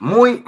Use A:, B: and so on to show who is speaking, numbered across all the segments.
A: Muy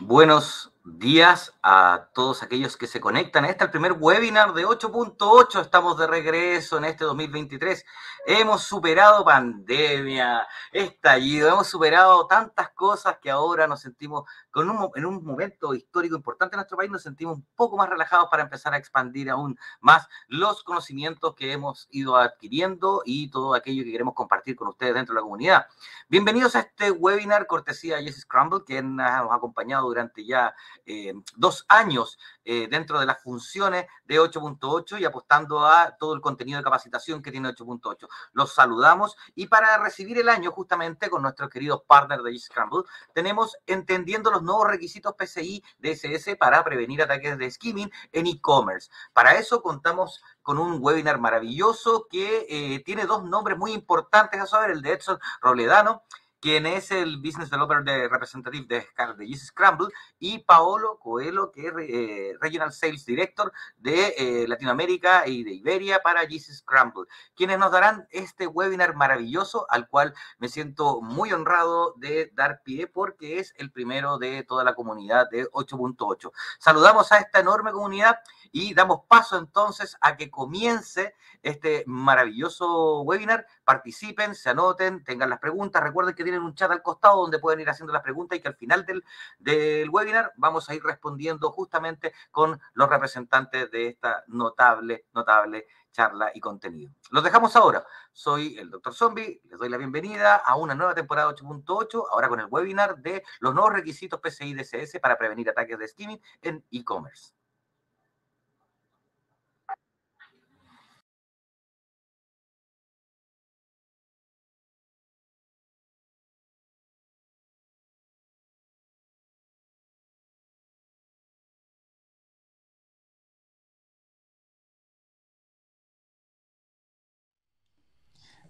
A: buenos días a todos aquellos que se conectan. Este es el primer webinar de 8.8. Estamos de regreso en este 2023. Hemos superado pandemia, estallido, hemos superado tantas cosas que ahora nos sentimos, con un, en un momento histórico importante en nuestro país, nos sentimos un poco más relajados para empezar a expandir aún más los conocimientos que hemos ido adquiriendo y todo aquello que queremos compartir con ustedes dentro de la comunidad. Bienvenidos a este webinar cortesía de Jesse Scramble, quien nos ha acompañado durante ya eh, dos años eh, dentro de las funciones de 8.8 y apostando a todo el contenido de capacitación que tiene 8.8. Los saludamos y para recibir el año justamente con nuestros queridos partners de Scramble, tenemos entendiendo los nuevos requisitos PCI DSS para prevenir ataques de skimming en e-commerce. Para eso contamos con un webinar maravilloso que eh, tiene dos nombres muy importantes a saber, el de Edson Robledano quien es el Business Developer de Representative de, Jesus Scramble, y Paolo Coelho, que es eh, Regional Sales Director de eh, Latinoamérica y de Iberia para Jesus Scramble, quienes nos darán este webinar maravilloso al cual me siento muy honrado de dar pie porque es el primero de toda la comunidad de 8.8. Saludamos a esta enorme comunidad y damos paso entonces a que comience este maravilloso webinar. Participen, se anoten, tengan las preguntas, recuerden que tienen un chat al costado donde pueden ir haciendo las preguntas y que al final del, webinar vamos a ir respondiendo justamente con los representantes de esta notable, notable charla y contenido. Los dejamos ahora. Soy el Dr. Zombie, les doy la bienvenida a una nueva temporada 8.8, ahora con el webinar de los nuevos requisitos PCI DSS para prevenir ataques de skimming en e-commerce.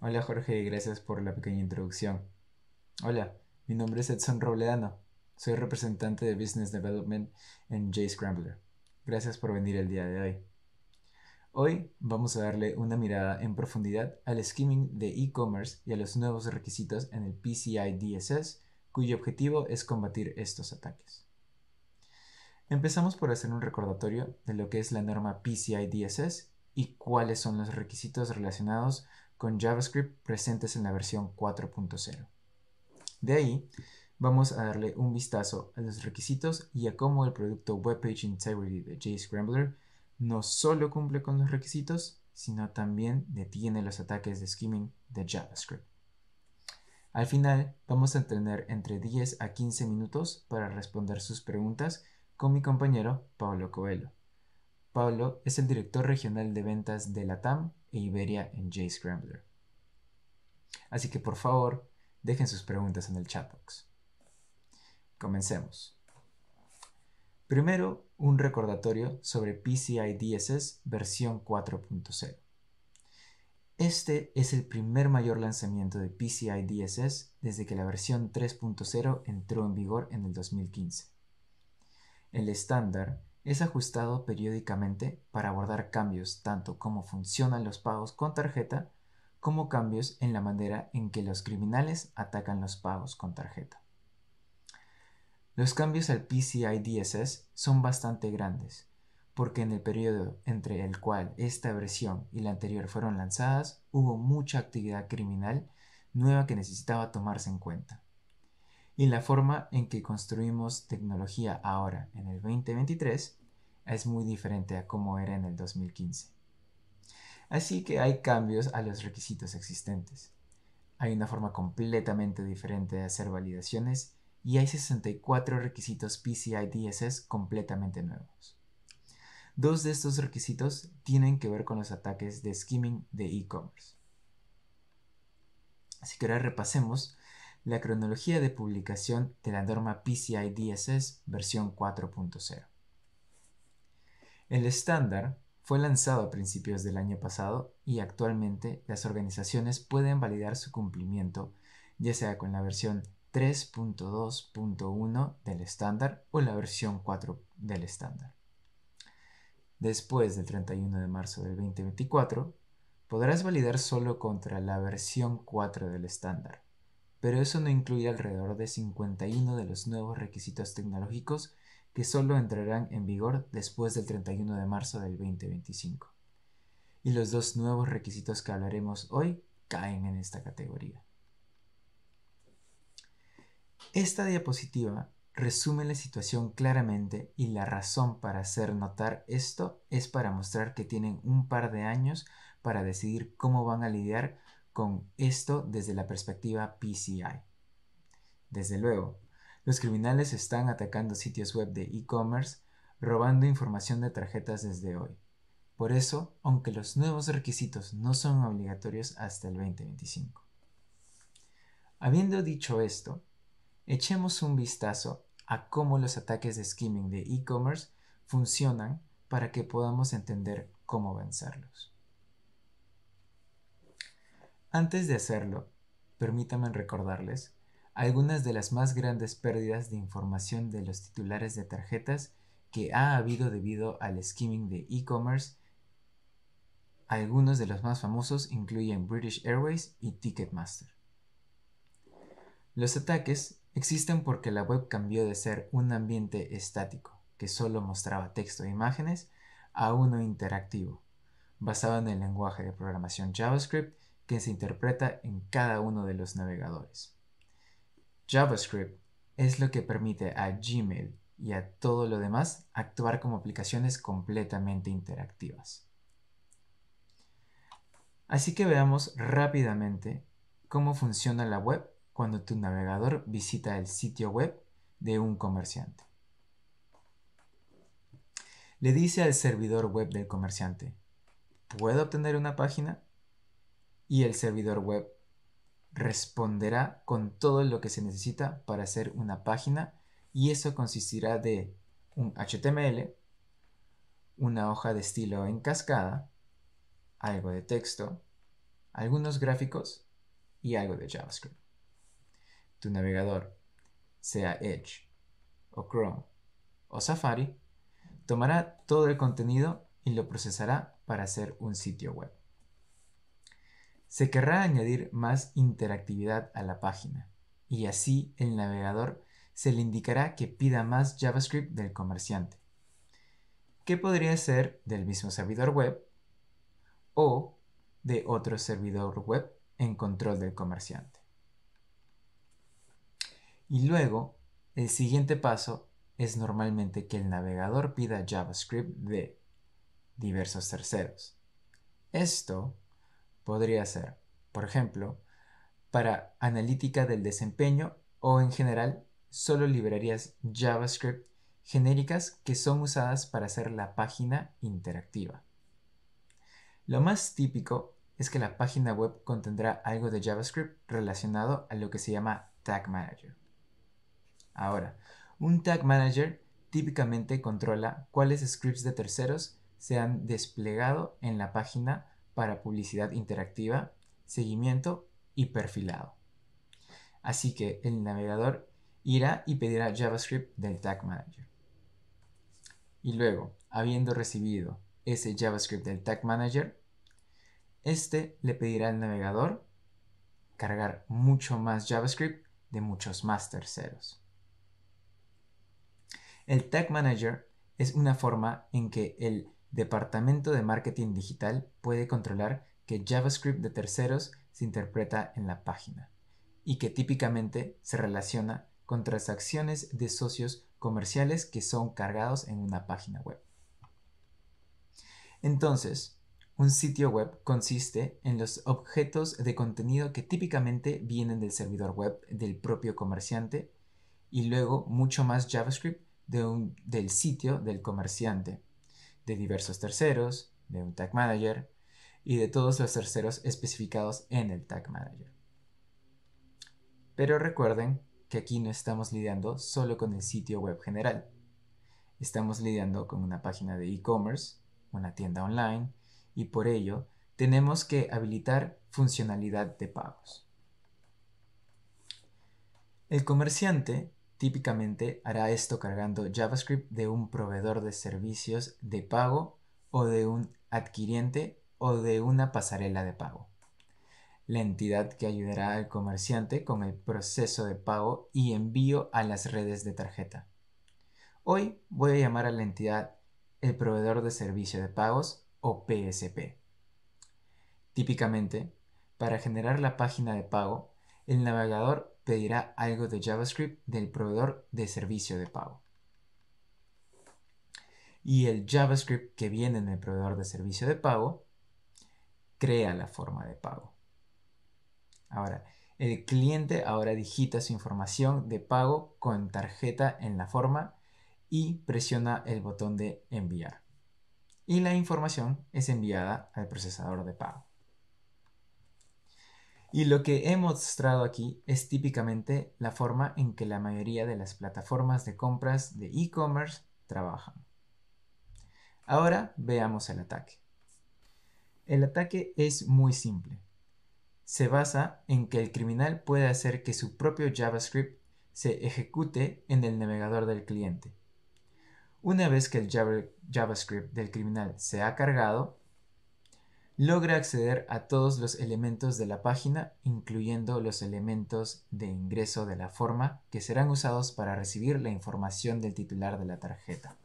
B: Hola Jorge y gracias por la pequeña introducción. Hola, mi nombre es Edson Robledano. Soy representante de Business Development en Jscrambler. Gracias por venir el día de hoy. Hoy vamos a darle una mirada en profundidad al skimming de e-commerce y a los nuevos requisitos en el PCI DSS, cuyo objetivo es combatir estos ataques. Empezamos por hacer un recordatorio de lo que es la norma PCI DSS y cuáles son los requisitos relacionados con JavaScript presentes en la versión 4.0. De ahí, vamos a darle un vistazo a los requisitos y a cómo el producto Webpage Integrity de JScrambler no solo cumple con los requisitos, sino también detiene los ataques de skimming de JavaScript. Al final, vamos a tener entre 10 a 15 minutos para responder sus preguntas con mi compañero Pablo Coelho. Pablo es el director regional de ventas de LATAM e Iberia en JScrambler. Así que por favor, dejen sus preguntas en el chatbox. Comencemos. Primero, un recordatorio sobre PCI DSS versión 4.0. Este es el primer mayor lanzamiento de PCI DSS desde que la versión 3.0 entró en vigor en el 2015. El estándar es ajustado periódicamente para abordar cambios tanto como funcionan los pagos con tarjeta como cambios en la manera en que los criminales atacan los pagos con tarjeta. Los cambios al PCI DSS son bastante grandes, porque en el periodo entre el cual esta versión y la anterior fueron lanzadas hubo mucha actividad criminal nueva que necesitaba tomarse en cuenta y la forma en que construimos tecnología ahora, en el 2023, es muy diferente a como era en el 2015. Así que hay cambios a los requisitos existentes. Hay una forma completamente diferente de hacer validaciones y hay 64 requisitos PCI DSS completamente nuevos. Dos de estos requisitos tienen que ver con los ataques de skimming de e-commerce. Así que ahora repasemos la cronología de publicación de la norma PCI DSS versión 4.0. El estándar fue lanzado a principios del año pasado y actualmente las organizaciones pueden validar su cumplimiento ya sea con la versión 3.2.1 del estándar o la versión 4 del estándar. Después del 31 de marzo del 2024, podrás validar solo contra la versión 4 del estándar pero eso no incluye alrededor de 51 de los nuevos requisitos tecnológicos que solo entrarán en vigor después del 31 de marzo del 2025. Y los dos nuevos requisitos que hablaremos hoy caen en esta categoría. Esta diapositiva resume la situación claramente y la razón para hacer notar esto es para mostrar que tienen un par de años para decidir cómo van a lidiar con esto desde la perspectiva PCI. Desde luego, los criminales están atacando sitios web de e-commerce, robando información de tarjetas desde hoy. Por eso, aunque los nuevos requisitos no son obligatorios hasta el 2025. Habiendo dicho esto, echemos un vistazo a cómo los ataques de skimming de e-commerce funcionan para que podamos entender cómo vencerlos. Antes de hacerlo, permítanme recordarles algunas de las más grandes pérdidas de información de los titulares de tarjetas que ha habido debido al skimming de e-commerce. Algunos de los más famosos incluyen British Airways y Ticketmaster. Los ataques existen porque la web cambió de ser un ambiente estático, que solo mostraba texto e imágenes, a uno interactivo, basado en el lenguaje de programación JavaScript que se interpreta en cada uno de los navegadores. JavaScript es lo que permite a Gmail y a todo lo demás actuar como aplicaciones completamente interactivas. Así que veamos rápidamente cómo funciona la web cuando tu navegador visita el sitio web de un comerciante. Le dice al servidor web del comerciante, ¿puedo obtener una página? y el servidor web responderá con todo lo que se necesita para hacer una página y eso consistirá de un HTML, una hoja de estilo en cascada, algo de texto, algunos gráficos y algo de JavaScript. Tu navegador, sea Edge o Chrome o Safari, tomará todo el contenido y lo procesará para hacer un sitio web se querrá añadir más interactividad a la página y así el navegador se le indicará que pida más JavaScript del comerciante, que podría ser del mismo servidor web o de otro servidor web en control del comerciante. Y luego, el siguiente paso es normalmente que el navegador pida JavaScript de diversos terceros. Esto podría ser, por ejemplo, para analítica del desempeño o en general solo librerías JavaScript genéricas que son usadas para hacer la página interactiva. Lo más típico es que la página web contendrá algo de JavaScript relacionado a lo que se llama Tag Manager. Ahora, un Tag Manager típicamente controla cuáles scripts de terceros se han desplegado en la página para publicidad interactiva, seguimiento y perfilado. Así que el navegador irá y pedirá JavaScript del Tag Manager. Y luego, habiendo recibido ese JavaScript del Tag Manager, este le pedirá al navegador cargar mucho más JavaScript de muchos más terceros. El Tag Manager es una forma en que el Departamento de Marketing Digital puede controlar que JavaScript de terceros se interpreta en la página y que típicamente se relaciona con transacciones de socios comerciales que son cargados en una página web. Entonces, un sitio web consiste en los objetos de contenido que típicamente vienen del servidor web del propio comerciante y luego mucho más JavaScript del sitio del comerciante de diversos terceros, de un Tag Manager y de todos los terceros especificados en el Tag Manager. Pero recuerden que aquí no estamos lidiando solo con el sitio web general. Estamos lidiando con una página de e-commerce, una tienda online y por ello tenemos que habilitar funcionalidad de pagos. El comerciante Típicamente hará esto cargando JavaScript de un proveedor de servicios de pago o de un adquiriente o de una pasarela de pago. La entidad que ayudará al comerciante con el proceso de pago y envío a las redes de tarjeta. Hoy voy a llamar a la entidad el proveedor de servicio de pagos o PSP. Típicamente, para generar la página de pago, el navegador pedirá algo de JavaScript del proveedor de servicio de pago. Y el JavaScript que viene en el proveedor de servicio de pago crea la forma de pago. Ahora, el cliente ahora digita su información de pago con tarjeta en la forma y presiona el botón de enviar. Y la información es enviada al procesador de pago. Y lo que he mostrado aquí es típicamente la forma en que la mayoría de las plataformas de compras de e-commerce trabajan. Ahora veamos el ataque. El ataque es muy simple. Se basa en que el criminal puede hacer que su propio JavaScript se ejecute en el navegador del cliente. Una vez que el JavaScript del criminal se ha cargado, logra acceder a todos los elementos de la página, incluyendo los elementos de ingreso de la forma que serán usados para recibir la información del titular de la tarjeta.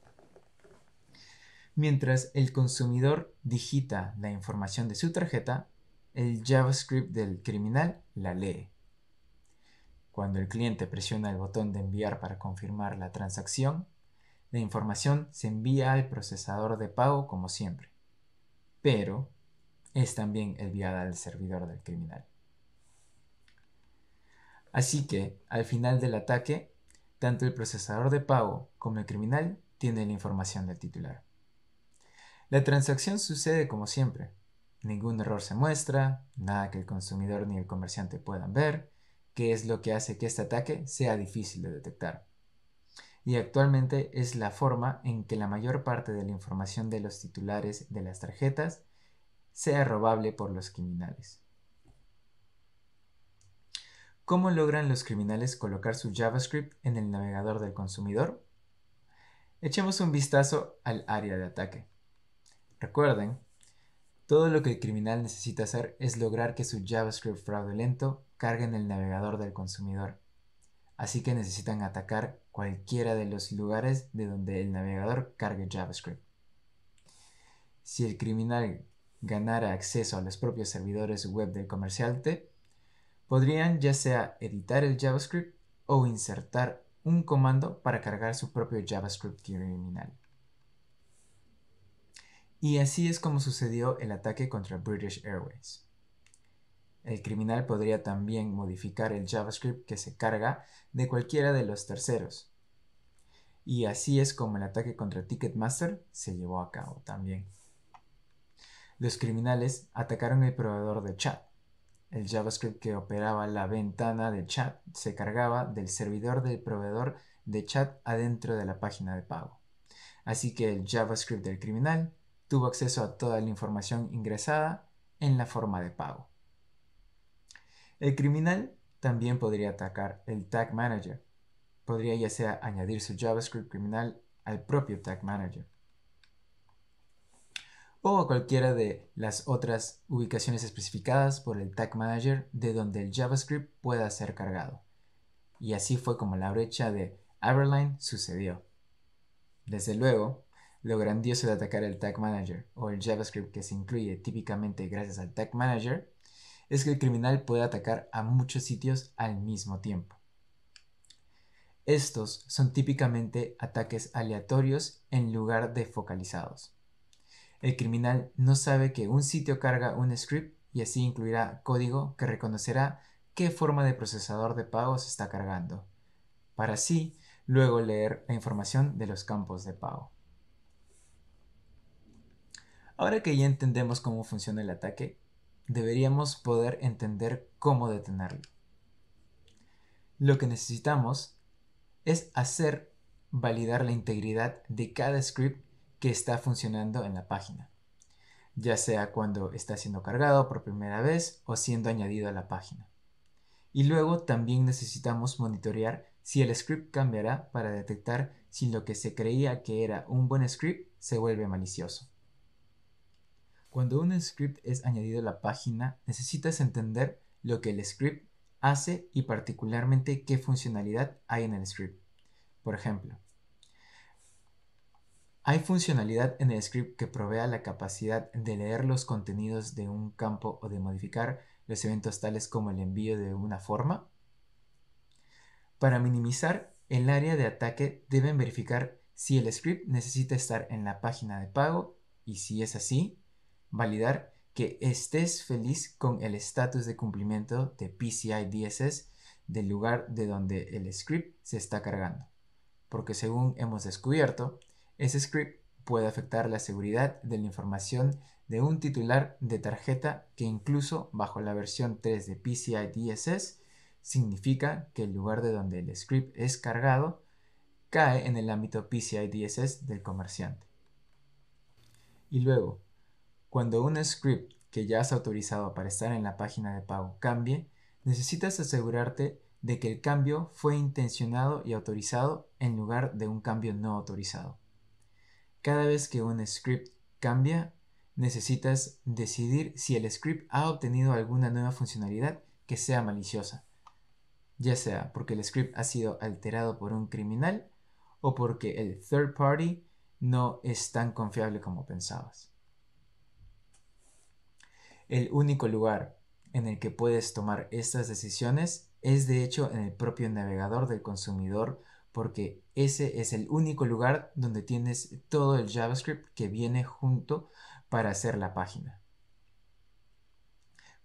B: Mientras el consumidor digita la información de su tarjeta, el JavaScript del criminal la lee. Cuando el cliente presiona el botón de enviar para confirmar la transacción, la información se envía al procesador de pago como siempre. Pero es también enviada al servidor del criminal. Así que, al final del ataque, tanto el procesador de pago como el criminal tienen la información del titular. La transacción sucede como siempre. Ningún error se muestra, nada que el consumidor ni el comerciante puedan ver, que es lo que hace que este ataque sea difícil de detectar. Y actualmente es la forma en que la mayor parte de la información de los titulares de las tarjetas sea robable por los criminales. ¿Cómo logran los criminales colocar su JavaScript en el navegador del consumidor? Echemos un vistazo al área de ataque. Recuerden, todo lo que el criminal necesita hacer es lograr que su JavaScript fraudulento cargue en el navegador del consumidor. Así que necesitan atacar cualquiera de los lugares de donde el navegador cargue JavaScript. Si el criminal Ganar acceso a los propios servidores web del comerciante, podrían ya sea editar el JavaScript o insertar un comando para cargar su propio JavaScript criminal. Y así es como sucedió el ataque contra British Airways. El criminal podría también modificar el JavaScript que se carga de cualquiera de los terceros. Y así es como el ataque contra Ticketmaster se llevó a cabo también. Los criminales atacaron el proveedor de chat. El JavaScript que operaba la ventana de chat se cargaba del servidor del proveedor de chat adentro de la página de pago. Así que el JavaScript del criminal tuvo acceso a toda la información ingresada en la forma de pago. El criminal también podría atacar el Tag Manager. Podría ya sea añadir su JavaScript criminal al propio Tag Manager o cualquiera de las otras ubicaciones especificadas por el Tag Manager de donde el JavaScript pueda ser cargado. Y así fue como la brecha de Everline sucedió. Desde luego, lo grandioso de atacar el Tag Manager o el JavaScript que se incluye típicamente gracias al Tag Manager es que el criminal puede atacar a muchos sitios al mismo tiempo. Estos son típicamente ataques aleatorios en lugar de focalizados. El criminal no sabe que un sitio carga un script y así incluirá código que reconocerá qué forma de procesador de pagos está cargando, para así luego leer la información de los campos de pago. Ahora que ya entendemos cómo funciona el ataque, deberíamos poder entender cómo detenerlo. Lo que necesitamos es hacer validar la integridad de cada script que está funcionando en la página, ya sea cuando está siendo cargado por primera vez o siendo añadido a la página. Y luego también necesitamos monitorear si el script cambiará para detectar si lo que se creía que era un buen script se vuelve malicioso. Cuando un script es añadido a la página, necesitas entender lo que el script hace y particularmente qué funcionalidad hay en el script. Por ejemplo, hay funcionalidad en el script que provea la capacidad de leer los contenidos de un campo o de modificar los eventos tales como el envío de una forma. Para minimizar el área de ataque deben verificar si el script necesita estar en la página de pago y si es así, validar que estés feliz con el estatus de cumplimiento de PCI DSS del lugar de donde el script se está cargando. Porque según hemos descubierto, ese script puede afectar la seguridad de la información de un titular de tarjeta que incluso bajo la versión 3 de PCI DSS significa que el lugar de donde el script es cargado cae en el ámbito PCI DSS del comerciante. Y luego, cuando un script que ya has autorizado para estar en la página de pago cambie, necesitas asegurarte de que el cambio fue intencionado y autorizado en lugar de un cambio no autorizado. Cada vez que un script cambia, necesitas decidir si el script ha obtenido alguna nueva funcionalidad que sea maliciosa, ya sea porque el script ha sido alterado por un criminal o porque el third party no es tan confiable como pensabas. El único lugar en el que puedes tomar estas decisiones es de hecho en el propio navegador del consumidor porque ese es el único lugar donde tienes todo el JavaScript que viene junto para hacer la página.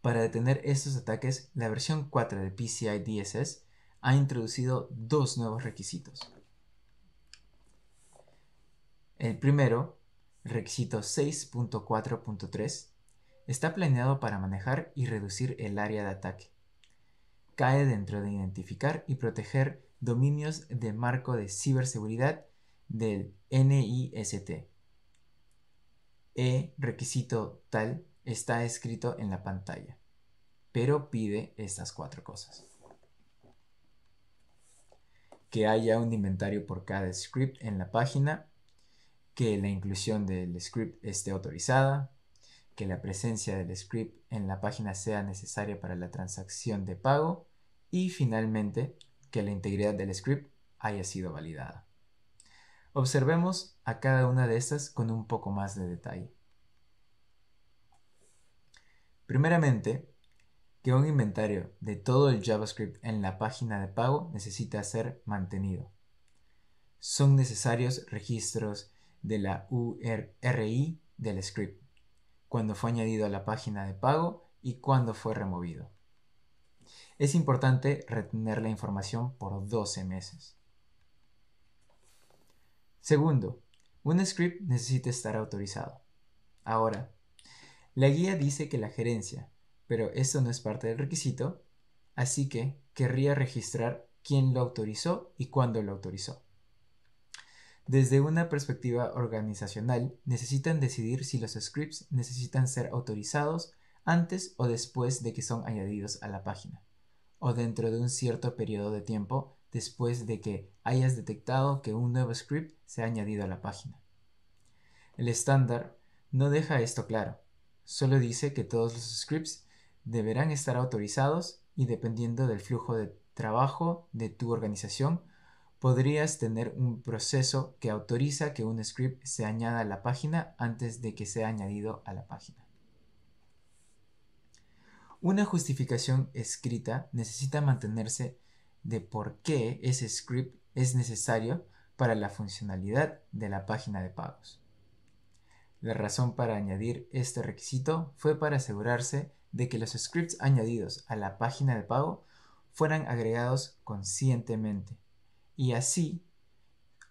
B: Para detener estos ataques, la versión 4 de PCI DSS ha introducido dos nuevos requisitos. El primero, requisito 6.4.3, está planeado para manejar y reducir el área de ataque. Cae dentro de identificar y proteger dominios de marco de ciberseguridad del NIST. E requisito tal está escrito en la pantalla, pero pide estas cuatro cosas. Que haya un inventario por cada script en la página, que la inclusión del script esté autorizada, que la presencia del script en la página sea necesaria para la transacción de pago y finalmente que la integridad del script haya sido validada. Observemos a cada una de estas con un poco más de detalle. Primeramente, que un inventario de todo el JavaScript en la página de pago necesita ser mantenido. Son necesarios registros de la URI del script, cuando fue añadido a la página de pago y cuando fue removido es importante retener la información por 12 meses. Segundo, un script necesita estar autorizado. Ahora, la guía dice que la gerencia, pero esto no es parte del requisito, así que querría registrar quién lo autorizó y cuándo lo autorizó. Desde una perspectiva organizacional, necesitan decidir si los scripts necesitan ser autorizados antes o después de que son añadidos a la página o dentro de un cierto periodo de tiempo después de que hayas detectado que un nuevo script se ha añadido a la página. El estándar no deja esto claro, solo dice que todos los scripts deberán estar autorizados y dependiendo del flujo de trabajo de tu organización, podrías tener un proceso que autoriza que un script se añada a la página antes de que sea añadido a la página. Una justificación escrita necesita mantenerse de por qué ese script es necesario para la funcionalidad de la página de pagos. La razón para añadir este requisito fue para asegurarse de que los scripts añadidos a la página de pago fueran agregados conscientemente y así,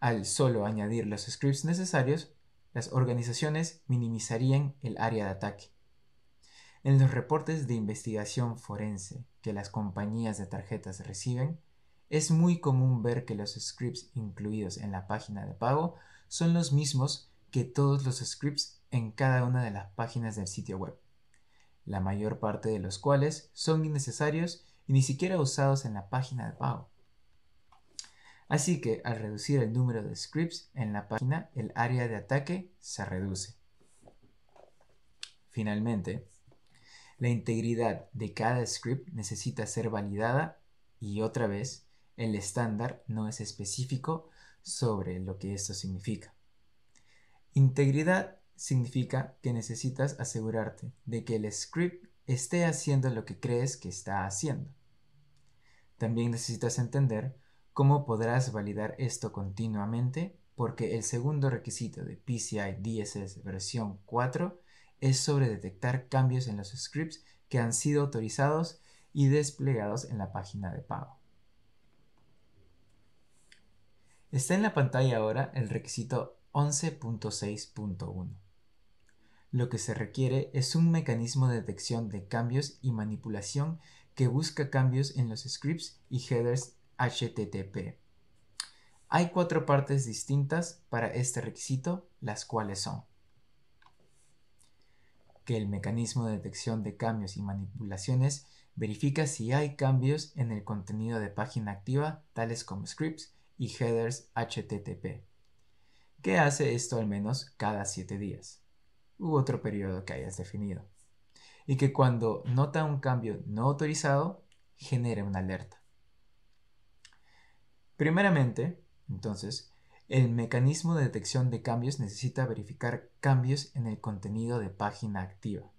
B: al solo añadir los scripts necesarios, las organizaciones minimizarían el área de ataque. En los reportes de investigación forense que las compañías de tarjetas reciben, es muy común ver que los scripts incluidos en la página de pago son los mismos que todos los scripts en cada una de las páginas del sitio web, la mayor parte de los cuales son innecesarios y ni siquiera usados en la página de pago. Así que al reducir el número de scripts en la página, el área de ataque se reduce. Finalmente, la integridad de cada script necesita ser validada y otra vez el estándar no es específico sobre lo que esto significa. Integridad significa que necesitas asegurarte de que el script esté haciendo lo que crees que está haciendo. También necesitas entender cómo podrás validar esto continuamente porque el segundo requisito de PCI DSS versión 4 es sobre detectar cambios en los scripts que han sido autorizados y desplegados en la página de pago. Está en la pantalla ahora el requisito 11.6.1. Lo que se requiere es un mecanismo de detección de cambios y manipulación que busca cambios en los scripts y headers HTTP. Hay cuatro partes distintas para este requisito, las cuales son que el mecanismo de detección de cambios y manipulaciones verifica si hay cambios en el contenido de página activa, tales como scripts y headers HTTP, que hace esto al menos cada 7 días, u otro periodo que hayas definido, y que cuando nota un cambio no autorizado, genere una alerta. Primeramente, entonces, el mecanismo de detección de cambios necesita verificar cambios en el contenido de página activa.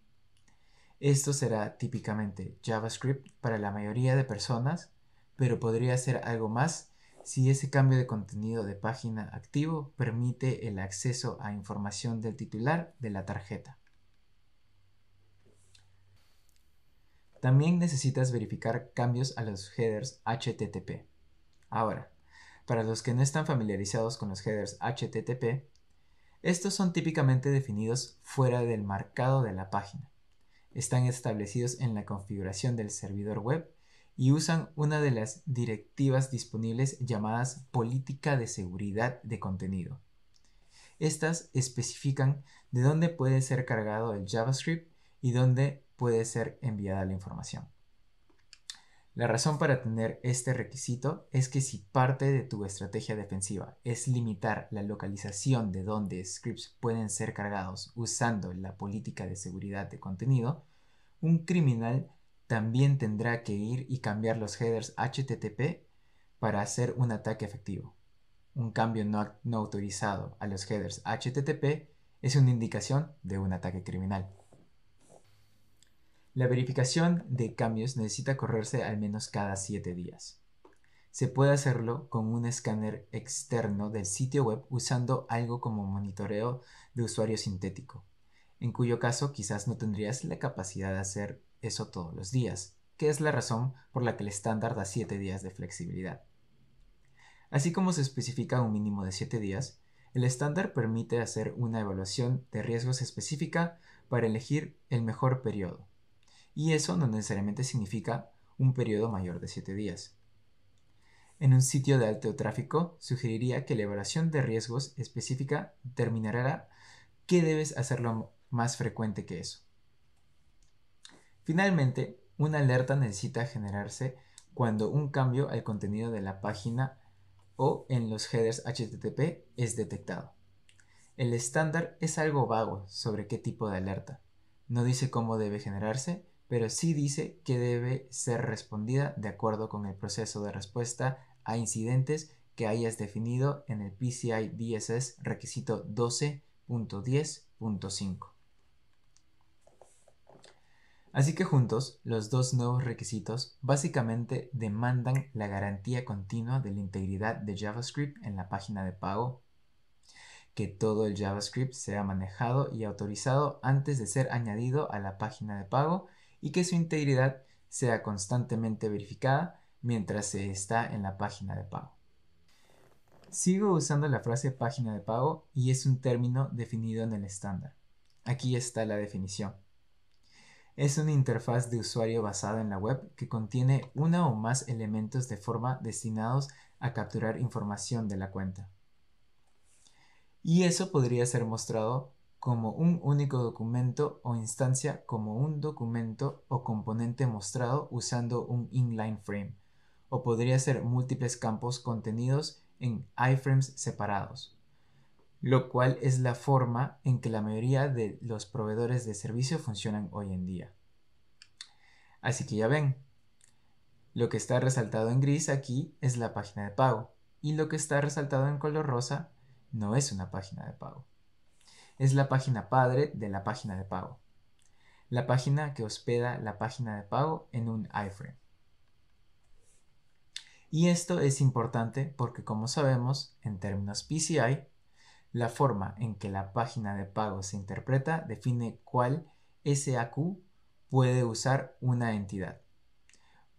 B: Esto será típicamente JavaScript para la mayoría de personas, pero podría ser algo más si ese cambio de contenido de página activo permite el acceso a información del titular de la tarjeta. También necesitas verificar cambios a los headers HTTP. Ahora, para los que no están familiarizados con los headers HTTP, estos son típicamente definidos fuera del marcado de la página. Están establecidos en la configuración del servidor web y usan una de las directivas disponibles llamadas política de seguridad de contenido. Estas especifican de dónde puede ser cargado el JavaScript y dónde puede ser enviada la información. La razón para tener este requisito es que si parte de tu estrategia defensiva es limitar la localización de donde scripts pueden ser cargados usando la política de seguridad de contenido, un criminal también tendrá que ir y cambiar los headers HTTP para hacer un ataque efectivo. Un cambio no, autorizado a los headers HTTP es una indicación de un ataque criminal. La verificación de cambios necesita correrse al menos cada 7 días. Se puede hacerlo con un escáner externo del sitio web usando algo como monitoreo de usuario sintético, en cuyo caso quizás no tendrías la capacidad de hacer eso todos los días, que es la razón por la que el estándar da 7 días de flexibilidad. Así como se especifica un mínimo de 7 días, el estándar permite hacer una evaluación de riesgos específica para elegir el mejor periodo y eso no necesariamente significa un periodo mayor de 7 días. En un sitio de alto tráfico, sugeriría que la evaluación de riesgos específica determinará que debes hacerlo más frecuente que eso. Finalmente, una alerta necesita generarse cuando un cambio al contenido de la página o en los headers HTTP es detectado. El estándar es algo vago sobre qué tipo de alerta. No dice cómo debe generarse pero sí dice que debe ser respondida de acuerdo con el proceso de respuesta a incidentes que hayas definido en el PCI DSS requisito 12.10.5. Así que juntos, los dos nuevos requisitos básicamente demandan la garantía continua de la integridad de JavaScript en la página de pago, que todo el JavaScript sea manejado y autorizado antes de ser añadido a la página de pago y que su integridad sea constantemente verificada mientras se está en la página de pago. Sigo usando la frase página de pago y es un término definido en el estándar. Aquí está la definición. Es una interfaz de usuario basada en la web que contiene una o más elementos de forma destinados a capturar información de la cuenta. Y eso podría ser mostrado como un único documento o instancia como un documento o componente mostrado usando un inline frame, o podría ser múltiples campos contenidos en iframes separados, lo cual es la forma en que la mayoría de los proveedores de servicio funcionan hoy en día. Así que ya ven, lo que está resaltado en gris aquí es la página de pago y lo que está resaltado en color rosa no es una página de pago es la página padre de la página de pago, la página que hospeda la página de pago en un iframe. Y esto es importante porque como sabemos, en términos PCI, la forma en que la página de pago se interpreta define cuál SAQ puede usar una entidad.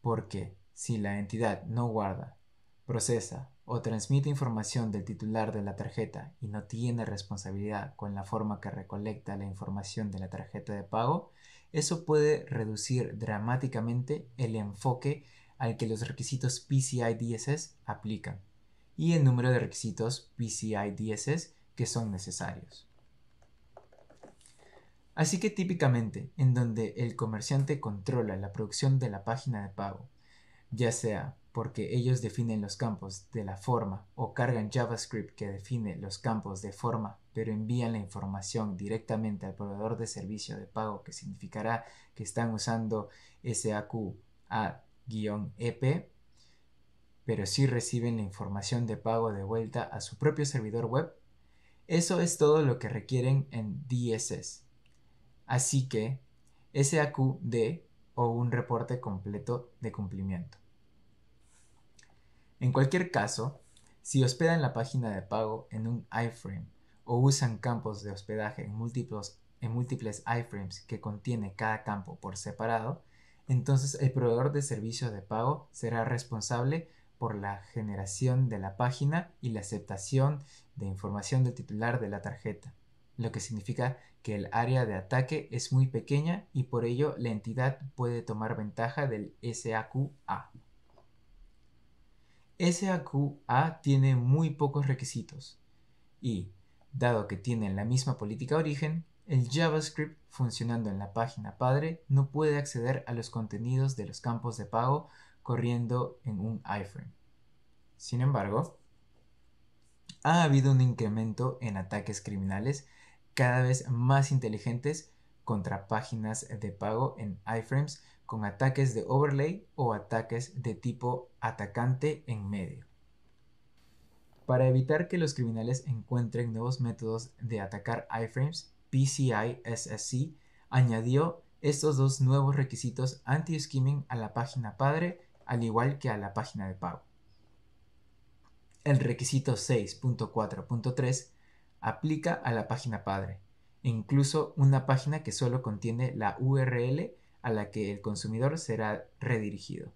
B: Porque si la entidad no guarda, procesa o transmite información del titular de la tarjeta y no tiene responsabilidad con la forma que recolecta la información de la tarjeta de pago, eso puede reducir dramáticamente el enfoque al que los requisitos PCI DSS aplican y el número de requisitos PCI DSS que son necesarios. Así que típicamente, en donde el comerciante controla la producción de la página de pago, ya sea porque ellos definen los campos de la forma o cargan JavaScript que define los campos de forma, pero envían la información directamente al proveedor de servicio de pago, que significará que están usando SAQA-EP, pero sí reciben la información de pago de vuelta a su propio servidor web. Eso es todo lo que requieren en DSS. Así que SAQD o un reporte completo de cumplimiento. En cualquier caso, si hospedan la página de pago en un iframe o usan campos de hospedaje en múltiples, iframes que contiene cada campo por separado, entonces el proveedor de servicio de pago será responsable por la generación de la página y la aceptación de información del titular de la tarjeta, lo que significa que el área de ataque es muy pequeña y por ello la entidad puede tomar ventaja del SAQA. SAQA tiene muy pocos requisitos y, dado que tienen la misma política origen, el JavaScript funcionando en la página padre no puede acceder a los contenidos de los campos de pago corriendo en un iframe. Sin embargo, ha habido un incremento en ataques criminales cada vez más inteligentes contra páginas de pago en iframes con ataques de overlay o ataques de tipo atacante en medio. Para evitar que los criminales encuentren nuevos métodos de atacar iframes, PCI SSC añadió estos dos nuevos requisitos anti-skimming a la página padre, al igual que a la página de pago. El requisito 6.4.3 aplica a la página padre, e incluso una página que solo contiene la URL a la que el consumidor será redirigido.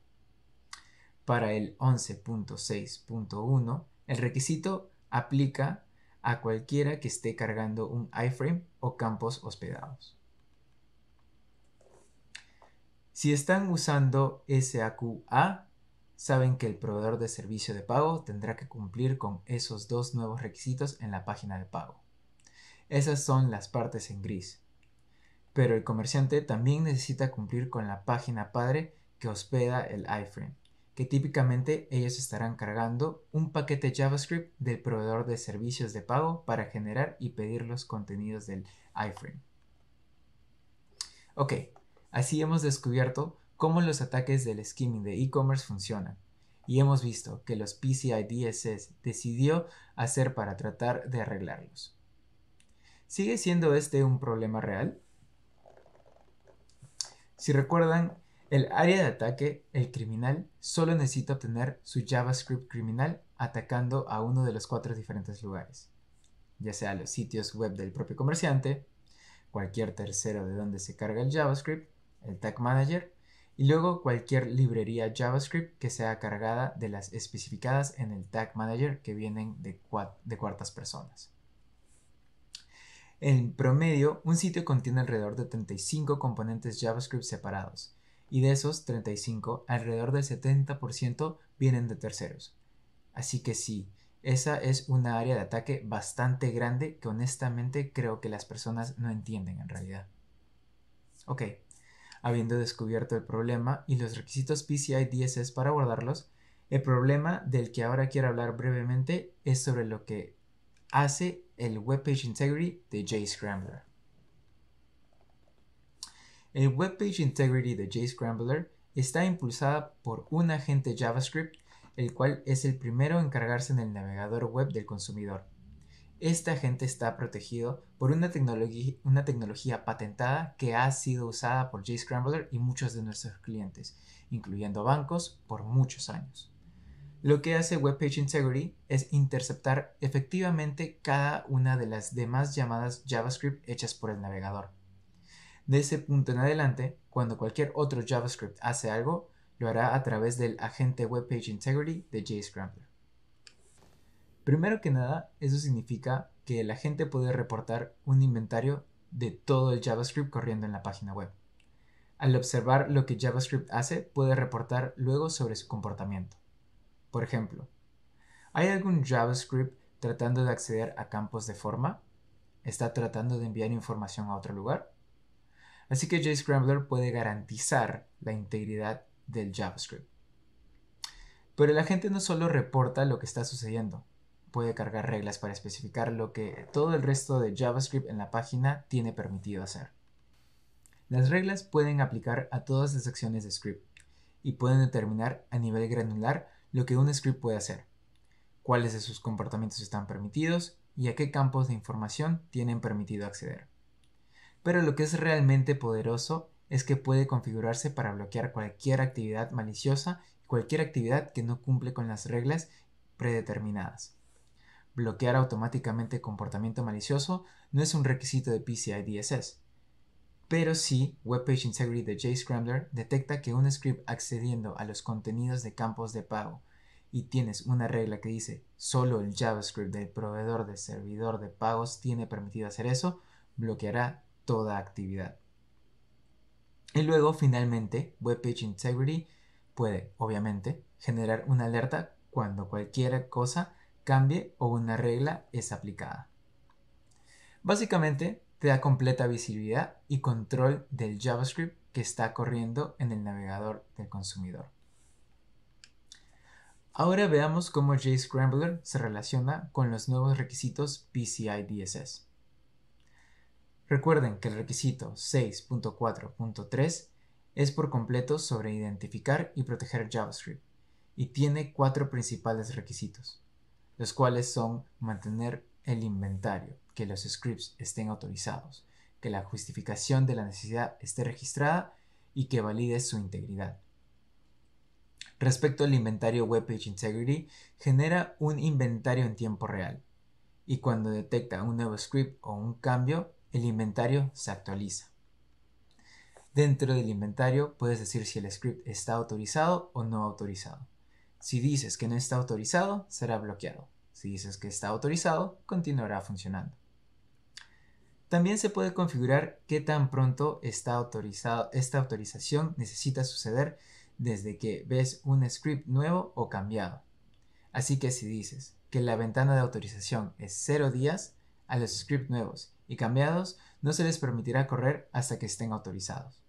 B: Para el 11.6.1, el requisito aplica a cualquiera que esté cargando un iframe o campos hospedados. Si están usando SAQA, saben que el proveedor de servicio de pago tendrá que cumplir con esos dos nuevos requisitos en la página de pago. Esas son las partes en gris pero el comerciante también necesita cumplir con la página padre que hospeda el iframe, que típicamente ellos estarán cargando un paquete JavaScript del proveedor de servicios de pago para generar y pedir los contenidos del iframe. Ok, así hemos descubierto cómo los ataques del skimming de e-commerce funcionan. Y hemos visto que los PCI DSS decidió hacer para tratar de arreglarlos. ¿Sigue siendo este un problema real? Si recuerdan, el área de ataque, el criminal, solo necesita obtener su JavaScript criminal atacando a uno de los cuatro diferentes lugares, ya sea los sitios web del propio comerciante, cualquier tercero de donde se carga el JavaScript, el Tag Manager, y luego cualquier librería JavaScript que sea cargada de las especificadas en el Tag Manager que vienen de, de cuartas personas. En promedio, un sitio contiene alrededor de 35 componentes JavaScript separados, y de esos 35, alrededor del 70% vienen de terceros. Así que sí, esa es una área de ataque bastante grande que honestamente creo que las personas no entienden en realidad. Ok, habiendo descubierto el problema y los requisitos PCI DSS para abordarlos, el problema del que ahora quiero hablar brevemente es sobre lo que hace el Webpage Integrity de JScrambler. El Webpage Integrity de JScrambler está impulsada por un agente JavaScript, el cual es el primero en cargarse en el navegador web del consumidor. Este agente está protegido por una tecnología patentada que ha sido usada por JScrambler y muchos de nuestros clientes, incluyendo bancos, por muchos años. Lo que hace Webpage Integrity es interceptar efectivamente cada una de las demás llamadas JavaScript hechas por el navegador. De ese punto en adelante, cuando cualquier otro JavaScript hace algo, lo hará a través del agente Webpage Integrity de JScrambler. Primero que nada, eso significa que el agente puede reportar un inventario de todo el JavaScript corriendo en la página web. Al observar lo que JavaScript hace, puede reportar luego sobre su comportamiento. Por ejemplo, ¿hay algún JavaScript tratando de acceder a campos de forma? ¿Está tratando de enviar información a otro lugar? Así que JScrambler puede garantizar la integridad del JavaScript. Pero el agente no solo reporta lo que está sucediendo, puede cargar reglas para especificar lo que todo el resto de JavaScript en la página tiene permitido hacer. Las reglas pueden aplicar a todas las acciones de script y pueden determinar a nivel granular lo que un script puede hacer, cuáles de sus comportamientos están permitidos y a qué campos de información tienen permitido acceder. Pero lo que es realmente poderoso es que puede configurarse para bloquear cualquier actividad maliciosa y cualquier actividad que no cumple con las reglas predeterminadas. Bloquear automáticamente comportamiento malicioso no es un requisito de PCI DSS, pero sí, Webpage Integrity de JScrambler detecta que un script accediendo a los contenidos de campos de pago y tienes una regla que dice solo el JavaScript del proveedor de servidor de pagos tiene permitido hacer eso, bloqueará toda actividad. Y luego, finalmente, Webpage Integrity puede, obviamente, generar una alerta cuando cualquier cosa cambie o una regla es aplicada. Básicamente, te da completa visibilidad y control del JavaScript que está corriendo en el navegador del consumidor. Ahora veamos cómo JScrambler se relaciona con los nuevos requisitos PCI DSS. Recuerden que el requisito 6.4.3 es por completo sobre identificar y proteger JavaScript y tiene cuatro principales requisitos, los cuales son mantener el inventario, que los scripts estén autorizados, que la justificación de la necesidad esté registrada y que valide su integridad. Respecto al inventario Webpage Integrity, genera un inventario en tiempo real y cuando detecta un nuevo script o un cambio, el inventario se actualiza. Dentro del inventario puedes decir si el script está autorizado o no autorizado. Si dices que no está autorizado, será bloqueado. Si dices que está autorizado, continuará funcionando. También se puede configurar qué tan pronto está autorizado, esta autorización necesita suceder desde que ves un script nuevo o cambiado. Así que si dices que la ventana de autorización es 0 días, a los scripts nuevos y cambiados no se les permitirá correr hasta que estén autorizados.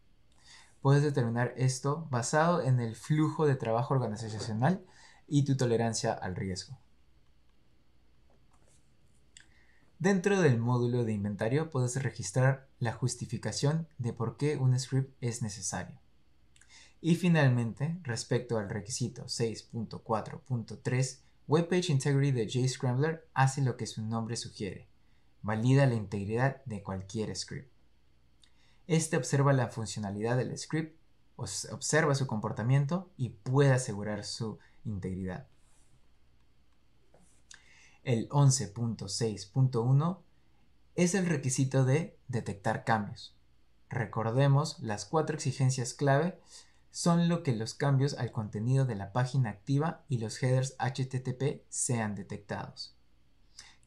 B: Puedes determinar esto basado en el flujo de trabajo organizacional y tu tolerancia al riesgo. Dentro del módulo de inventario puedes registrar la justificación de por qué un script es necesario. Y finalmente, respecto al requisito 6.4.3, Webpage Integrity de JScrambler hace lo que su nombre sugiere, valida la integridad de cualquier script. Este observa la funcionalidad del script, observa su comportamiento y puede asegurar su integridad el 11.6.1 es el requisito de detectar cambios. Recordemos, las cuatro exigencias clave son lo que los cambios al contenido de la página activa y los headers HTTP sean detectados.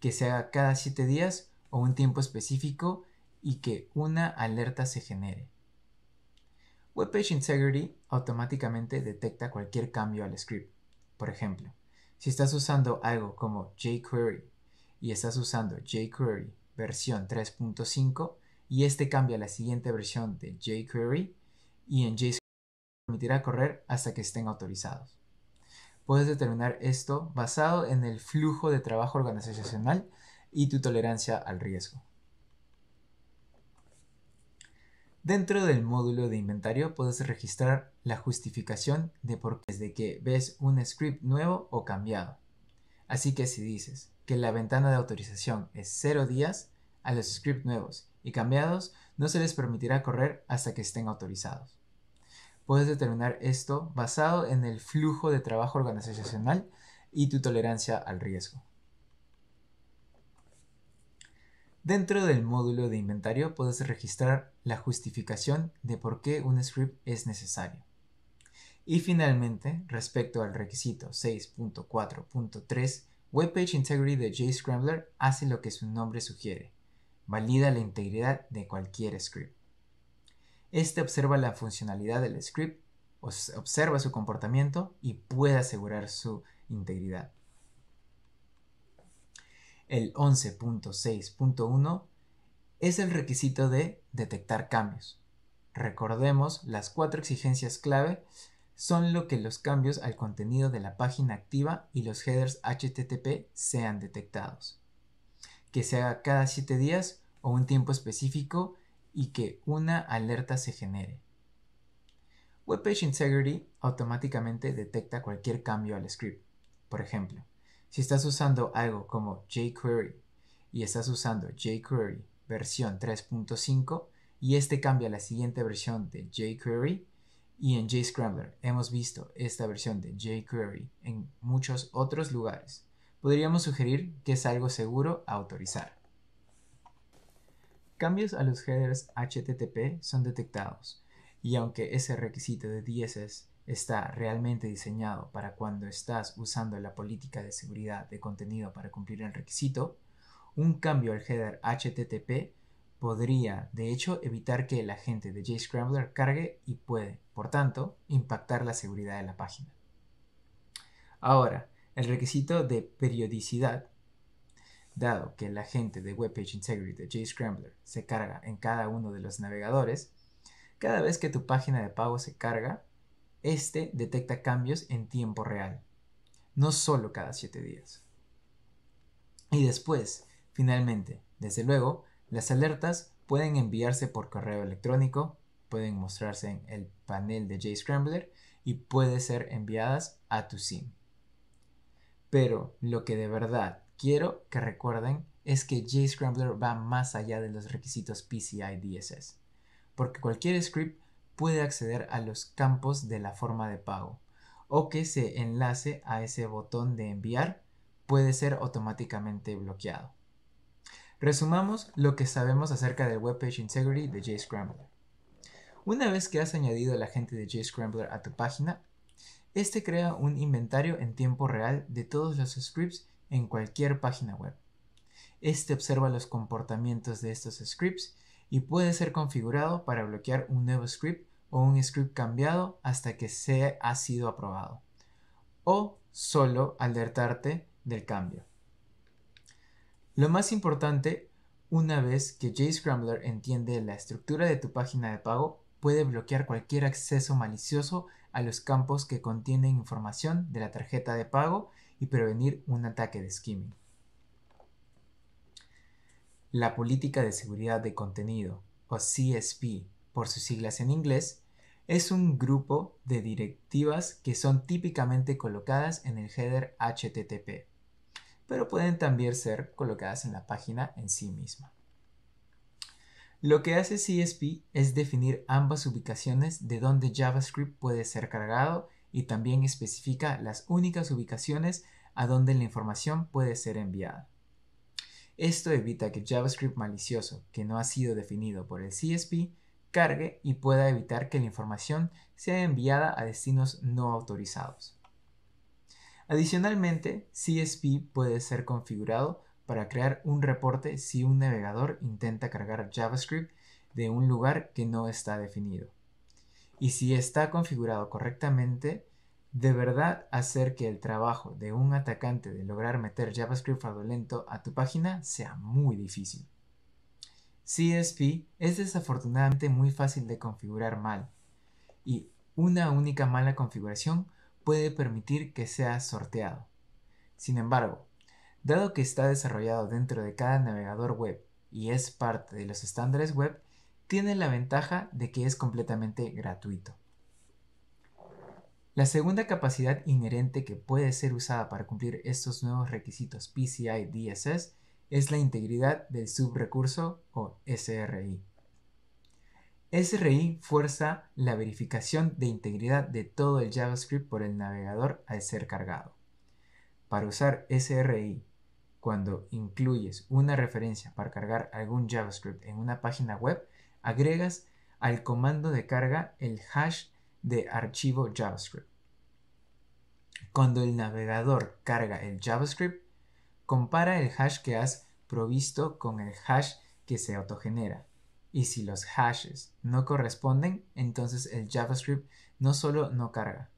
B: Que se haga cada siete días o un tiempo específico y que una alerta se genere. Webpage Integrity automáticamente detecta cualquier cambio al script. Por ejemplo, si estás usando algo como jQuery y estás usando jQuery versión 3.5 y este cambia a la siguiente versión de jQuery y en JSON permitirá correr hasta que estén autorizados. Puedes determinar esto basado en el flujo de trabajo organizacional y tu tolerancia al riesgo. Dentro del módulo de inventario puedes registrar la justificación de por qué de que ves un script nuevo o cambiado. Así que si dices que la ventana de autorización es 0 días, a los scripts nuevos y cambiados no se les permitirá correr hasta que estén autorizados. Puedes determinar esto basado en el flujo de trabajo organizacional y tu tolerancia al riesgo. Dentro del módulo de inventario puedes registrar la justificación de por qué un script es necesario. Y finalmente, respecto al requisito 6.4.3, Webpage Integrity de JScrambler hace lo que su nombre sugiere, valida la integridad de cualquier script. Este observa la funcionalidad del script, observa su comportamiento y puede asegurar su integridad. El 11.6.1 es el requisito de detectar cambios. Recordemos las cuatro exigencias clave son lo que los cambios al contenido de la página activa y los headers HTTP sean detectados. Que se haga cada 7 días o un tiempo específico y que una alerta se genere. Webpage Integrity automáticamente detecta cualquier cambio al script. Por ejemplo, si estás usando algo como jQuery y estás usando jQuery versión 3.5 y este cambia a la siguiente versión de jQuery, y en JScrambler. Hemos visto esta versión de jQuery en muchos otros lugares. Podríamos sugerir que es algo seguro autorizar. Cambios a los headers HTTP son detectados, y aunque ese requisito de DSS está realmente diseñado para cuando estás usando la política de seguridad de contenido para cumplir el requisito, un cambio al header HTTP podría, de hecho, evitar que el agente de JScrambler cargue y puede, por tanto, impactar la seguridad de la página. Ahora, el requisito de periodicidad, dado que el agente de Webpage Integrity de JScrambler se carga en cada uno de los navegadores, cada vez que tu página de pago se carga, este detecta cambios en tiempo real, no solo cada 7 días. Y después, finalmente, desde luego, las alertas pueden enviarse por correo electrónico, pueden mostrarse en el panel de JScrambler y pueden ser enviadas a tu SIM. Pero lo que de verdad quiero que recuerden es que JScrambler va más allá de los requisitos PCI DSS, porque cualquier script puede acceder a los campos de la forma de pago o que se enlace a ese botón de enviar puede ser automáticamente bloqueado. Resumamos lo que sabemos acerca del Webpage Integrity de JScrambler. Una vez que has añadido el agente de JScrambler a tu página, este crea un inventario en tiempo real de todos los scripts en cualquier página web. Este observa los comportamientos de estos scripts y puede ser configurado para bloquear un nuevo script o un script cambiado hasta que se ha sido aprobado, o solo alertarte del cambio. Lo más importante, una vez que JScrambler entiende la estructura de tu página de pago, puede bloquear cualquier acceso malicioso a los campos que contienen información de la tarjeta de pago y prevenir un ataque de skimming. La política de seguridad de contenido, o CSP por sus siglas en inglés, es un grupo de directivas que son típicamente colocadas en el header HTTP pero pueden también ser colocadas en la página en sí misma. Lo que hace CSP es definir ambas ubicaciones de donde JavaScript puede ser cargado y también especifica las únicas ubicaciones a donde la información puede ser enviada. Esto evita que JavaScript malicioso, que no ha sido definido por el CSP, cargue y pueda evitar que la información sea enviada a destinos no autorizados. Adicionalmente, CSP puede ser configurado para crear un reporte si un navegador intenta cargar JavaScript de un lugar que no está definido. Y si está configurado correctamente, de verdad hacer que el trabajo de un atacante de lograr meter JavaScript fraudulento a tu página sea muy difícil. CSP es desafortunadamente muy fácil de configurar mal y una única mala configuración puede permitir que sea sorteado. Sin embargo, dado que está desarrollado dentro de cada navegador web y es parte de los estándares web, tiene la ventaja de que es completamente gratuito. La segunda capacidad inherente que puede ser usada para cumplir estos nuevos requisitos PCI DSS es la integridad del subrecurso o SRI. SRI fuerza la verificación de integridad de todo el JavaScript por el navegador al ser cargado. Para usar SRI cuando incluyes una referencia para cargar algún JavaScript en una página web, agregas al comando de carga el hash de archivo JavaScript. Cuando el navegador carga el JavaScript, compara el hash que has provisto con el hash que se autogenera. Y si los hashes no corresponden, entonces el JavaScript no solo no carga,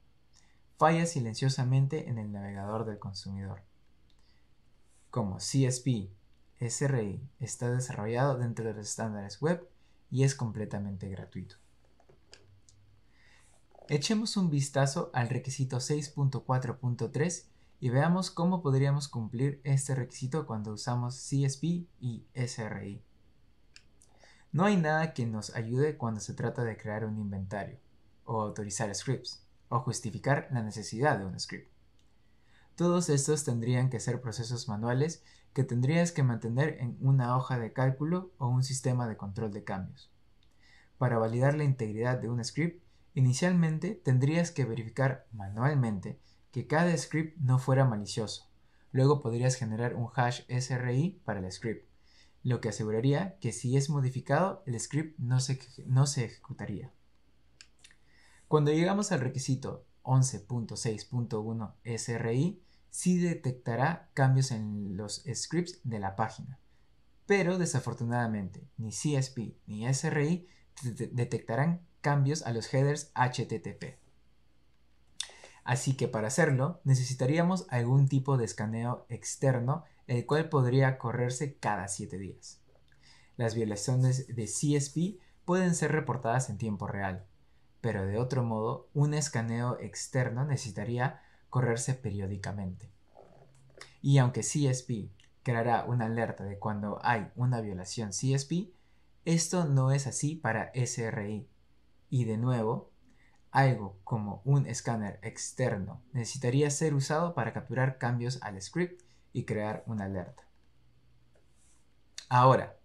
B: falla silenciosamente en el navegador del consumidor. Como CSP SRI está desarrollado dentro de los estándares web y es completamente gratuito. Echemos un vistazo al requisito 6.4.3 y veamos cómo podríamos cumplir este requisito cuando usamos CSP y SRI. No hay nada que nos ayude cuando se trata de crear un inventario, o autorizar scripts, o justificar la necesidad de un script. Todos estos tendrían que ser procesos manuales que tendrías que mantener en una hoja de cálculo o un sistema de control de cambios. Para validar la integridad de un script, inicialmente tendrías que verificar manualmente que cada script no fuera malicioso. Luego podrías generar un hash SRI para el script lo que aseguraría que si es modificado, el script no se, no se ejecutaría. Cuando llegamos al requisito 11.6.1 SRI, sí detectará cambios en los scripts de la página. Pero desafortunadamente, ni CSP ni SRI detectarán cambios a los headers HTTP. Así que para hacerlo necesitaríamos algún tipo de escaneo externo el cual podría correrse cada 7 días. Las violaciones de CSP pueden ser reportadas en tiempo real, pero de otro modo, un escaneo externo necesitaría correrse periódicamente. Y aunque CSP creará una alerta de cuando hay una violación CSP, esto no es así para SRI. Y de nuevo, algo como un escáner externo necesitaría ser usado para capturar cambios al script y crear una alerta. Ahora,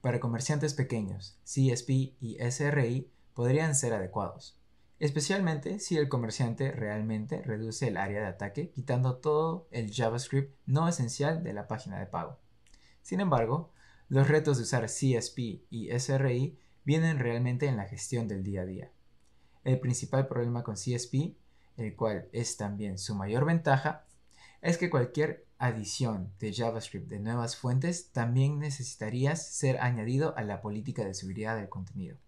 B: para comerciantes pequeños, CSP y SRI podrían ser adecuados, especialmente si el comerciante realmente reduce el área de ataque quitando todo el JavaScript no esencial de la página de pago. Sin embargo, los retos de usar CSP y SRI vienen realmente en la gestión del día a día. El principal problema con CSP, el cual es también su mayor ventaja, es que cualquier adición de JavaScript de nuevas fuentes también necesitarías ser añadido a la política de seguridad del contenido.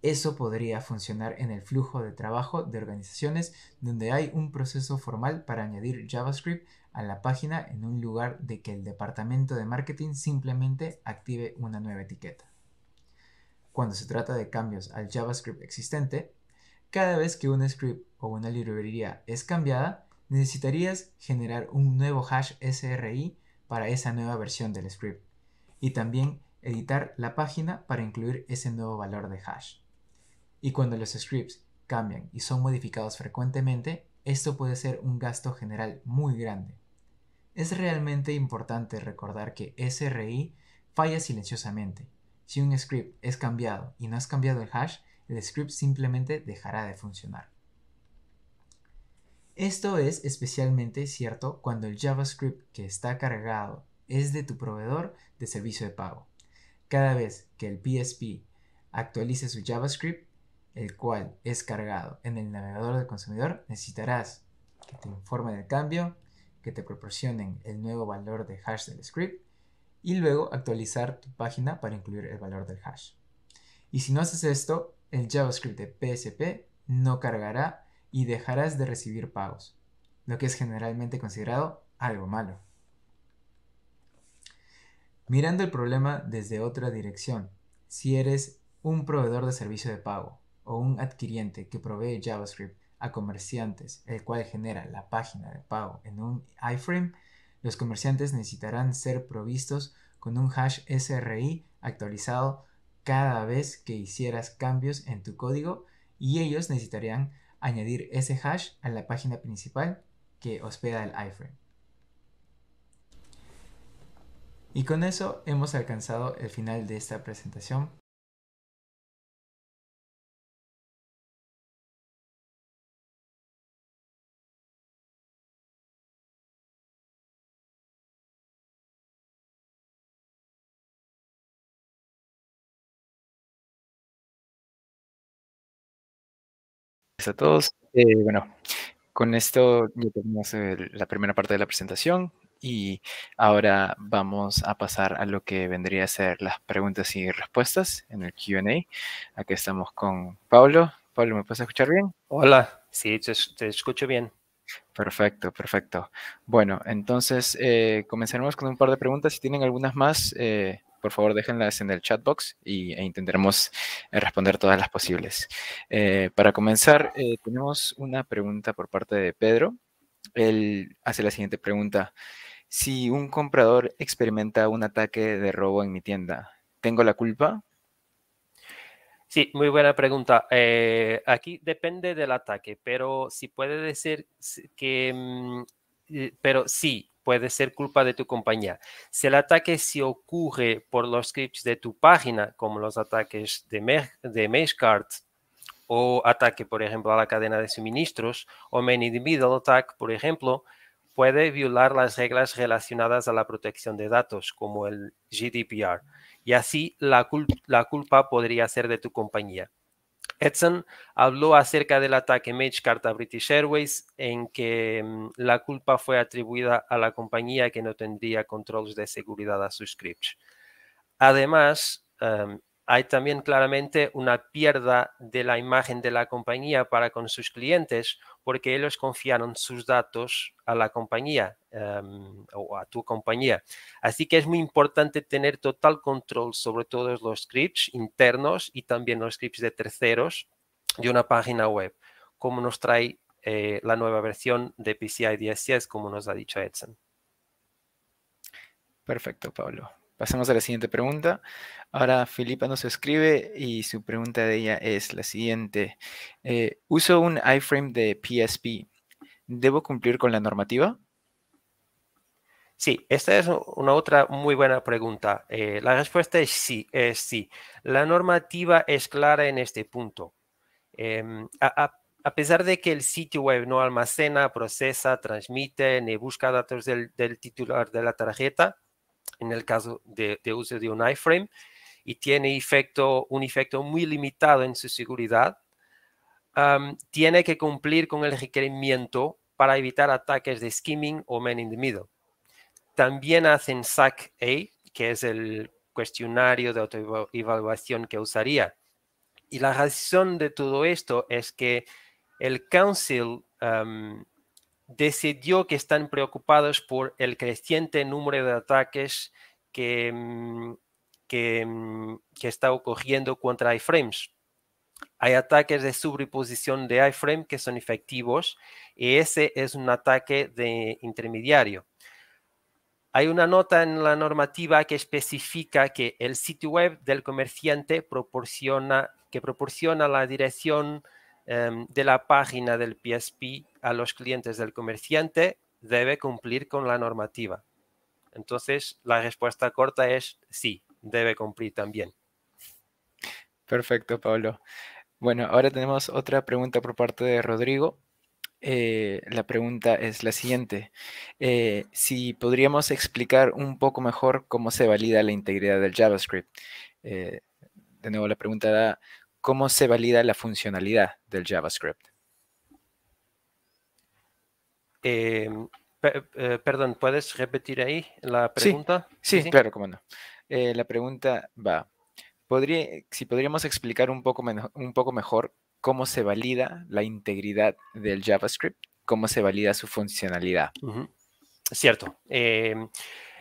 B: Eso podría funcionar en el flujo de trabajo de organizaciones donde hay un proceso formal para añadir JavaScript a la página en un lugar de que el departamento de marketing simplemente active una nueva etiqueta. Cuando se trata de cambios al JavaScript existente, cada vez que un script o una librería es cambiada, necesitarías generar un nuevo hash SRI para esa nueva versión del script y también editar la página para incluir ese nuevo valor de hash. Y cuando los scripts cambian y son modificados frecuentemente, esto puede ser un gasto general muy grande. Es realmente importante recordar que SRI falla silenciosamente. Si un script es cambiado y no has cambiado el hash, el script simplemente dejará de funcionar. Esto es especialmente cierto cuando el JavaScript que está cargado es de tu proveedor de servicio de pago. Cada vez que el PSP actualice su JavaScript, el cual es cargado en el navegador del consumidor, necesitarás que te informe del cambio, que te proporcionen el nuevo valor de hash del script y luego actualizar tu página para incluir el valor del hash. Y si no haces esto, el JavaScript de PSP no cargará y dejarás de recibir pagos, lo que es generalmente considerado algo malo. Mirando el problema desde otra dirección, si eres un proveedor de servicio de pago o un adquiriente que provee JavaScript a comerciantes, el cual genera la página de pago en un iframe, los comerciantes necesitarán ser provistos con un hash SRI actualizado cada vez que hicieras cambios en tu código y ellos necesitarían añadir ese hash a la página principal que hospeda el iframe. Y con eso hemos alcanzado el final de esta presentación a todos. Eh, bueno, con esto ya terminamos la primera parte de la presentación y ahora vamos a pasar a lo que vendría a ser las preguntas y respuestas en el QA. Aquí estamos con Pablo. Pablo, ¿me puedes escuchar bien?
C: Hola, sí, te, escucho bien.
B: Perfecto, perfecto. Bueno, entonces eh, comenzaremos con un par de preguntas. Si tienen algunas más, eh, por favor déjenlas en el chat box y, e intentaremos eh, responder todas las posibles. Eh, para comenzar, eh, tenemos una pregunta por parte de Pedro. Él hace la siguiente pregunta. Si un comprador experimenta un ataque de robo en mi tienda, ¿tengo la culpa?
C: Sí, muy buena pregunta. aquí depende del ataque, pero si puede decir que, mm, pero sí, puede ser culpa de tu compañía. Si el ataque se ocurre por los scripts de tu página, como los ataques de, o ataque, por ejemplo, a la cadena de suministros o Many middle attack, por ejemplo, puede violar las reglas relacionadas a la protección de datos, como el GDPR. Y así la culpa podría ser de tu compañía. Edson habló acerca del ataque Mage Carta British Airways, en que mm, la culpa fue atribuida a la compañía que no tendría controles de seguridad a sus scripts. Además, em, hay también claramente una pierda de la imagen de la compañía para con sus clientes porque ellos confiaron sus datos a la compañía em, o a tu compañía. Así que es muy importante tener total control sobre todos los scripts internos y también los scripts de terceros de una página web, como nos trae eh, la nueva versión de PCI DSS, como nos ha dicho Edson.
B: Perfecto, Pablo. Pasamos a la siguiente pregunta. Ahora Filipa nos escribe y su pregunta de ella es la siguiente. Eh, uso un iframe de PSP. ¿Debo cumplir con la
C: normativa? Sí, esta es una otra muy buena pregunta. Eh, la respuesta es sí, es sí. La normativa es clara en este punto. Em, a, pesar de que el sitio web no almacena, procesa, transmite ni busca datos del titular de la tarjeta, en el caso de, uso de un iframe y tiene efecto, un efecto muy limitado en su seguridad, tiene que cumplir con el requerimiento para evitar ataques de skimming o man in the middle. También hacen SAC-A, que es el cuestionario de autoevaluación que usaría. Y la razón de todo esto es que el Council decidió que están preocupados por el creciente número de ataques que, mm, mm, que, está ocurriendo contra iframes. Hay ataques de sobreposición de iframe que son efectivos y ese es un ataque de intermediario. Hay una nota en la normativa que especifica que el sitio web del comerciante proporciona, que proporciona la dirección Em, de la página del PSP a los clientes del comerciante debe cumplir con la normativa. Entonces, la respuesta corta es sí, debe cumplir también.
B: Perfecto, Pablo. Bueno, ahora tenemos otra pregunta por parte de Rodrigo. Eh, la pregunta es la siguiente. Eh, si podríamos explicar un poco mejor cómo se valida la integridad del JavaScript. Eh, de nuevo, la pregunta da, ¿cómo se valida la funcionalidad del JavaScript?
C: Em, eh, perdón, ¿puedes repetir ahí la pregunta? Sí, claro,
B: cómo no. Eh, la pregunta va, si podríamos explicar un poco, mejor cómo se valida la integridad del JavaScript, cómo se valida su funcionalidad.
C: Cierto. Cierto. Em,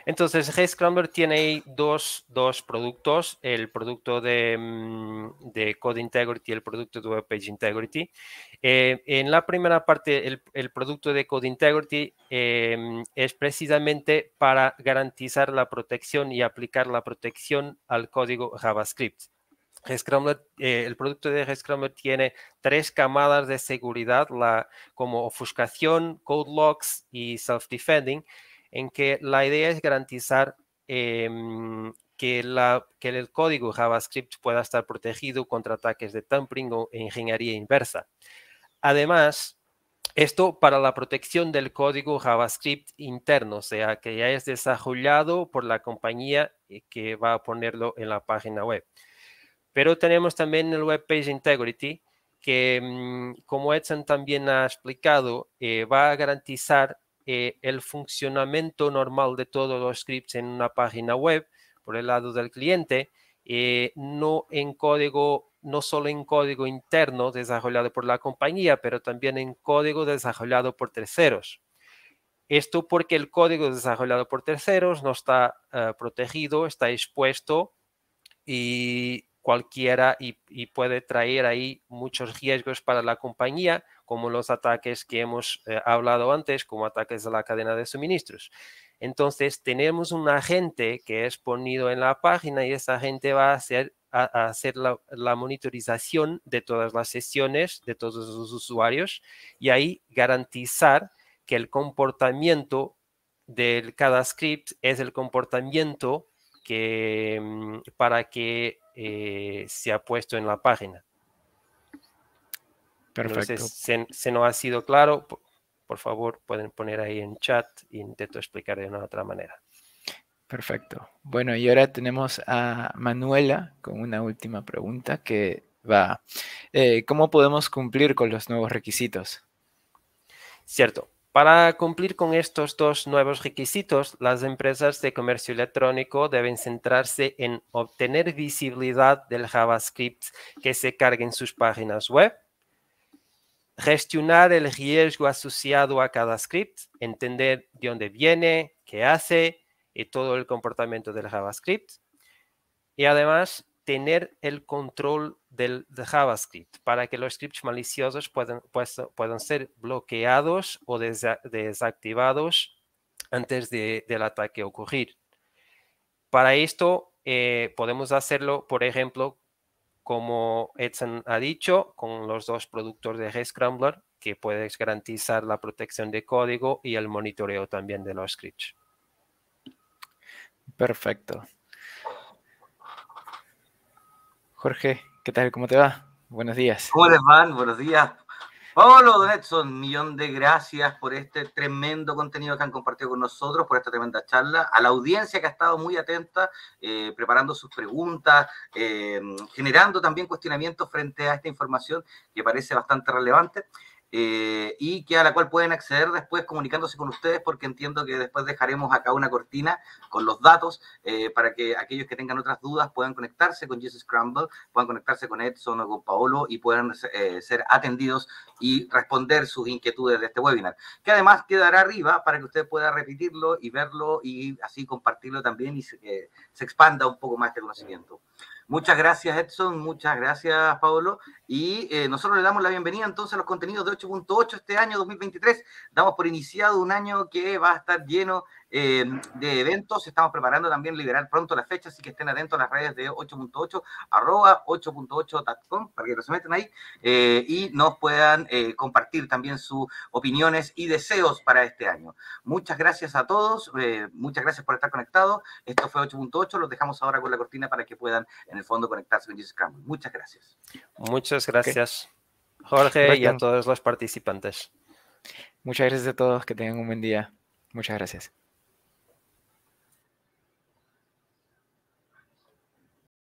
C: entonces, Hey tiene dos, dos, productos, el producto mm, de, Code Integrity y el producto de Webpage Integrity. Eh, en la primera parte, el, producto de Code Integrity em, es precisamente para garantizar la protección y aplicar la protección al código JavaScript. Eh, el producto de Scrambler tiene tres camadas de seguridad, la, como ofuscación, code locks y self-defending, en que la idea es garantizar em, que, el código JavaScript pueda estar protegido contra ataques de tampering o ingeniería inversa. Además, esto para la protección del código JavaScript interno, o sea, que ya es desarrollado por la compañía que va a ponerlo en la página web. Pero tenemos también el Web Page Integrity, que mm, como Edson también ha explicado, eh, va a garantizar eh, el funcionamiento normal de todos los scripts en una página web por el lado del cliente, eh, no en código, no solo en código interno desarrollado por la compañía, pero también en código desarrollado por terceros. Esto porque el código desarrollado por terceros no está eh, protegido, está expuesto y cualquiera y, puede traer ahí muchos riesgos para la compañía, como los ataques que hemos eh, hablado antes, como ataques de la cadena de suministros. Entonces, tenemos un agente que es ponido en la página y esa gente va a hacer, a, hacer la, monitorización de todas las sesiones, de todos los usuarios, y ahí garantizar que el comportamiento del cada script es el comportamiento que mm, para que eh, se ha puesto en la página. Perfecto. Entonces, se, no ha sido claro, por, favor pueden poner ahí en chat e intento explicar de una otra manera.
B: Perfecto. Bueno, y ahora tenemos a Manuela con una última pregunta que va, eh, ¿cómo podemos cumplir con los nuevos requisitos?
C: Cierto. Para cumplir con estos dos nuevos requisitos, las empresas de comercio electrónico deben centrarse en obtener visibilidad del JavaScript que se cargue en sus páginas web, gestionar el riesgo asociado a cada script, entender de dónde viene, qué hace y todo el comportamiento del JavaScript. Y además, tener el control del JavaScript para que los scripts maliciosos puedan, pues, puedan ser bloqueados o desactivados antes de, del ataque ocurrir. Para esto eh, podemos hacerlo, por ejemplo, como Edson ha dicho, con los dos productos de Scrambler, que puedes garantizar la protección de código y el monitoreo también de los scripts.
B: Perfecto. Jorge, ¿Qué tal? ¿Cómo te va?
C: Buenos días. ¿Cómo
B: les
A: van? Buenos días. Pablo Donetson, millón de gracias por este tremendo contenido que han compartido con nosotros, por esta tremenda charla, a la audiencia que ha estado muy atenta, eh, preparando sus preguntas, eh, generando también cuestionamientos frente a esta información que parece bastante relevante. Eh, y que a la cual pueden acceder después comunicándose con ustedes, porque entiendo que después dejaremos acá una cortina con los datos eh, para que aquellos que tengan otras dudas puedan conectarse con Jesus Crumble, puedan conectarse con Edson o con Paolo y puedan eh, ser atendidos y responder sus inquietudes de este webinar, que además quedará arriba para que usted pueda repetirlo y verlo y así compartirlo también y se, se expanda un poco más este conocimiento. Muchas gracias, Edson. Muchas gracias, Pablo. Y eh, nosotros le damos la bienvenida entonces a los contenidos de 8.8 este año 2023. Damos por iniciado un año que va a estar lleno eh, de eventos. Estamos preparando también liberar pronto la fecha, así que estén atentos a las redes de 8.8, arroba 8.8.com, para que se metan ahí eh, y nos puedan eh, compartir también sus opiniones y deseos para este año. Muchas gracias a todos, muchas gracias por estar conectados. Esto fue 8.8, los dejamos ahora con la cortina para que puedan en el fondo conectarse con Jesus Muchas gracias.
C: Muchas gracias, Jorge, y a todos los participantes. Muchas gracias a todos, que tengan un buen
B: día. Muchas gracias.